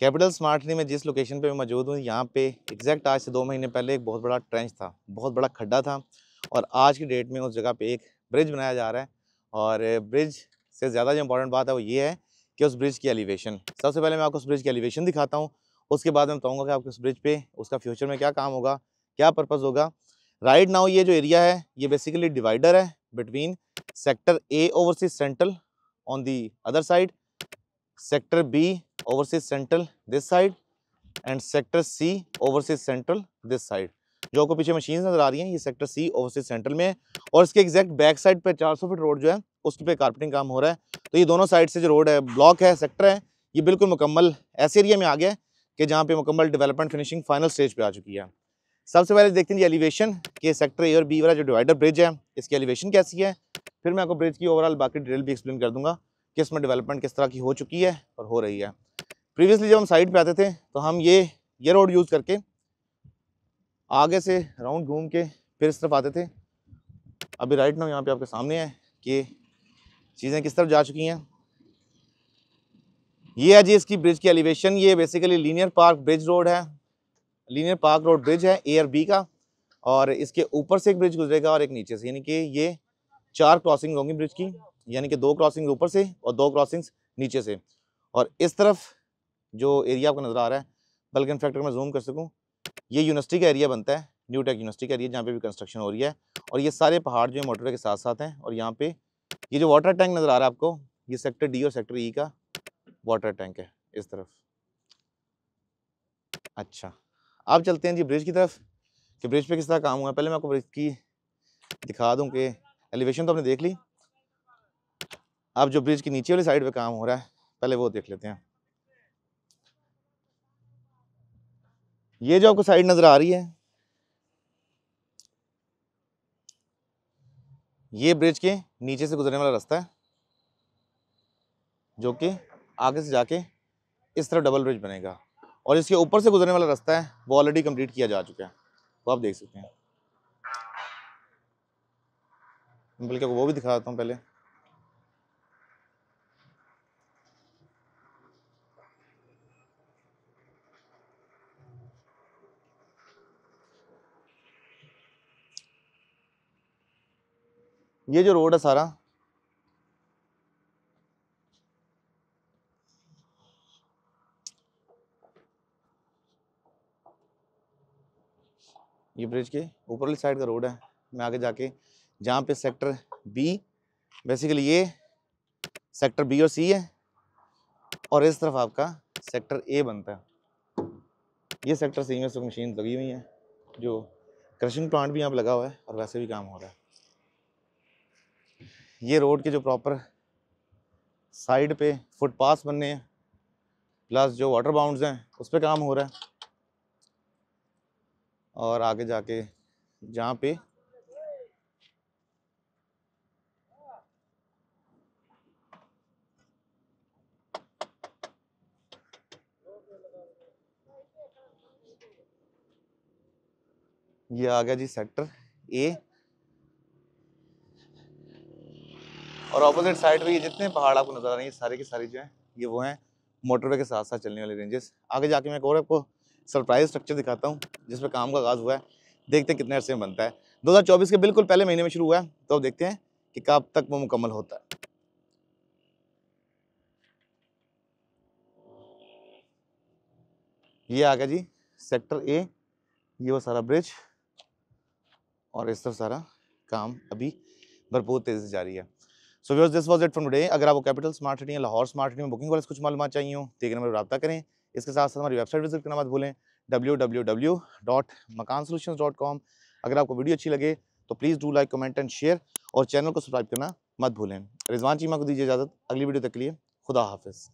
capital city में जिस location पे मैं मौजूद हूँ यहाँ पे एग्जैक्ट आज से दो महीने पहले एक बहुत बड़ा ट्रेंच था बहुत बड़ा खड्डा था और आज की डेट में उस जगह पे एक ब्रिज बनाया जा रहा है और ब्रिज से ज़्यादा जो इंपॉर्टेंट बात है वो ये है कि उस ब्रिज की एलिवेशन सबसे पहले मैं आपको उस ब्रिज की एलिवेशन दिखाता हूँ उसके बाद मैं बताऊँगा कि आपको उस ब्रिज पर उसका फ्यूचर में क्या काम होगा क्या पर्पज़ होगा राइट नाउ ये जो एरिया है ये बेसिकली डिवाइडर है between sector A overseas central on the other side sector B overseas central this side and sector C overseas central this side जो आपको पीछे मशीन नजर आ रही हैं ये सेक्टर सी ओवरसीज सेंट्रल में है और इसके एग्जैक्ट बैक साइड पे 400 फीट रोड जो है उस पे कार्पेटिंग काम हो रहा है तो ये दोनों साइड से जो रोड है ब्लॉक है सेक्टर है ये बिल्कुल मुकम्मल ऐसे एरिया में आ गया है कि जहाँ पे मुकम्मल डेवलपमेंट फिनिशिंग फाइनल स्टेज पे आ चुकी है सबसे पहले देखते हैं जी एलिवेशन के सेक्टर ए और बी वाला जो डिवाइडर ब्रिज है इसकी एलिवेशन कैसी है फिर मैं आपको ब्रिज की ओवरऑल बाकी डिटेल भी एक्सप्लेन कर दूंगा कि इसमें डेवलपमेंट किस तरह की हो चुकी है और हो रही है प्रीवियसली जब हम साइड पे आते थे तो हम ये ये रोड यूज़ करके आगे से राउंड घूम के फिर इस तरफ आते थे अभी राइट ना यहाँ पे आपके सामने है कि चीज़ें किस तरफ जा चुकी हैं ये है जी इसकी ब्रिज की एलिवेशन ये basically linear park bridge road है लीनियर पार्क रोड ब्रिज है ए और बी का और इसके ऊपर से एक ब्रिज गुजरेगा और एक नीचे से यानी कि ये चार क्रॉसिंग होंगी ब्रिज की यानी कि दो क्रॉसिंग ऊपर से और दो क्रॉसिंग्स नीचे से और इस तरफ जो एरिया आपको नज़र आ रहा है बल्कि इनफैक्ट फैक्टर मैं जूम कर सकूँ ये यूनिवर्सिटी का एरिया बनता है न्यू टेक यूनिवर्सिटी का एरिया जहाँ पे भी कंस्ट्रक्शन हो रही है और ये सारे पहाड़ जो है मोटरवे के साथ साथ हैं और यहाँ पे ये जो वाटर टैंक नज़र आ रहा है आपको ये सेक्टर डी और सेक्टर ई e का वाटर टैंक है इस तरफ अच्छा आप चलते हैं जी ब्रिज की तरफ कि ब्रिज पे किस तरह काम हुआ है पहले मैं आपको ब्रिज की दिखा दूँ कि एलिवेशन तो आपने देख ली अब जो ब्रिज की नीचे वाली साइड पे काम हो रहा है पहले वो देख लेते हैं ये जो आपको साइड नज़र आ रही है ये ब्रिज के नीचे से गुजरने वाला रास्ता है जो कि आगे से जाके इस तरह डबल ब्रिज बनेगा और इसके ऊपर से गुजरने वाला रास्ता है वो ऑलरेडी कंप्लीट किया जा चुका है वो आप देख सकते हैं बल्कि वो भी दिखा देता हूँ पहले ये जो रोड है सारा ये ब्रिज के ऊपरली साइड का रोड है मैं आगे जाके जहाँ पे सेक्टर बी बेसिकली ये सेक्टर बी और सी है और इस तरफ आपका सेक्टर ए बनता है ये सेक्टर सी में सब मशीन लगी हुई है जो क्रशिंग प्लांट भी यहाँ पर लगा हुआ है और वैसे भी काम हो रहा है ये रोड के जो प्रॉपर साइड पे फुटपाथ बनने हैं प्लस जो वाटर बाउंड्स हैं उस पर काम हो रहा है और आगे जाके जहाँ पे ये आ गया जी सेक्टर ए और अपोजिट साइड पर ये जितने पहाड़ आपको नजर आ रहे हैं सारे के सारे जो हैं ये वो हैं मोटरवे के साथ साथ चलने वाले रेंजेस आगे जाके मैं एक और आपको सरप्राइज स्ट्रक्चर दिखाता हूँ जिस पर काम का आगाज़ हुआ है देखते हैं कितने अरसे में बनता है 2024 के बिल्कुल पहले महीने में शुरू हुआ है तो अब देखते हैं कि कब तक वो मुकम्मल होता है ये आ गया जी सेक्टर ए ये वो सारा ब्रिज और इस तरफ सारा काम अभी भरपूर तेज़ी से जारी है so viewers this was it for today अगर आपको कैपिटल स्मार्ट सिटी या लाहौर स्मार्ट सिटी में बुकिंग वाले कुछ मालूम चाहिए हो तो एक नंबर रब्ता करें इसके साथ साथ हमारी वेबसाइट विजिट करना मत भूलें W W W dot Makaan solution dot com अगर आपको वीडियो अच्छी लगे तो please do like comment and share और चैनल को सब्सक्राइब करना मत भूलें रिजवान चीमा को दीजिए इजाज़त अगली वीडियो तक के लिए खुदा हाफिज़